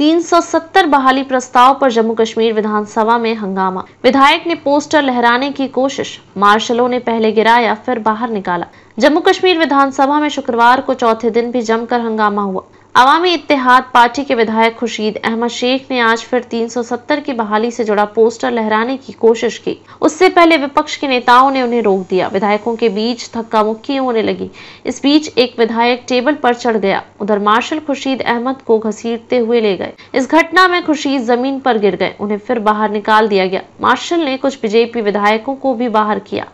370 बहाली प्रस्ताव पर जम्मू कश्मीर विधानसभा में हंगामा विधायक ने पोस्टर लहराने की कोशिश मार्शलों ने पहले गिराया फिर बाहर निकाला जम्मू कश्मीर विधानसभा में शुक्रवार को चौथे दिन भी जमकर हंगामा हुआ अवामी इतिहाद पार्टी के विधायक खुर्शीद अहमद शेख ने आज फिर 370 की बहाली से जुड़ा पोस्टर लहराने की कोशिश की उससे पहले विपक्ष के नेताओं ने उन्हें रोक दिया विधायकों के बीच धक्का मुक्की होने लगी इस बीच एक विधायक टेबल पर चढ़ गया उधर मार्शल खुर्शीद अहमद को घसीटते हुए ले गए इस घटना में खुर्शीद जमीन पर गिर गए उन्हें फिर बाहर निकाल दिया गया मार्शल ने कुछ बीजेपी विधायकों को भी बाहर किया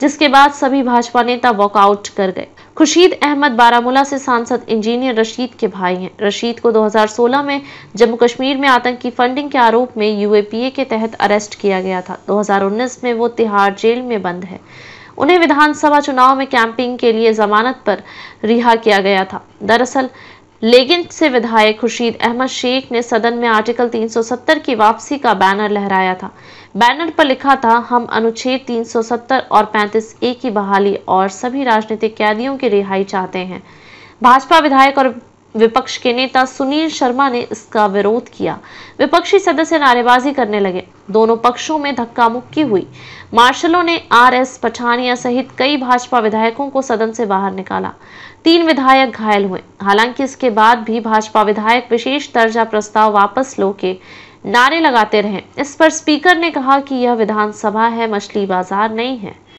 जिसके बाद सभी भाजपा नेता वॉकआउट कर गए खुर्शीद अहमद बारामूला से सांसद इंजीनियर रशीद के भाई हैं रशीद को 2016 में जम्मू कश्मीर में आतंकी फंडिंग के आरोप में यूएपीए के तहत अरेस्ट किया गया था 2019 में वो तिहाड़ जेल में बंद है उन्हें विधानसभा चुनाव में कैंपिंग के लिए जमानत पर रिहा किया गया था दरअसल लेगिन से विधायक खुर्शीद अहमद शेख ने सदन में आर्टिकल 370 की वापसी का बैनर लहराया था बैनर पर लिखा था हम अनुच्छेद 370 और 35 ए की बहाली और सभी राजनीतिक कैदियों की रिहाई चाहते हैं भाजपा विधायक और विपक्ष के नेता सुनील शर्मा ने इसका विरोध किया विपक्षी सदस्य नारेबाजी करने लगे दोनों पक्षों में धक्का मुक्की हुई मार्शलों ने आर एस पठानिया सहित कई भाजपा विधायकों को सदन से बाहर निकाला तीन विधायक घायल हुए हालांकि इसके बाद भी भाजपा विधायक विशेष दर्जा प्रस्ताव वापस लो के नारे लगाते रहे इस पर स्पीकर ने कहा कि यह विधानसभा है मछली बाजार नहीं है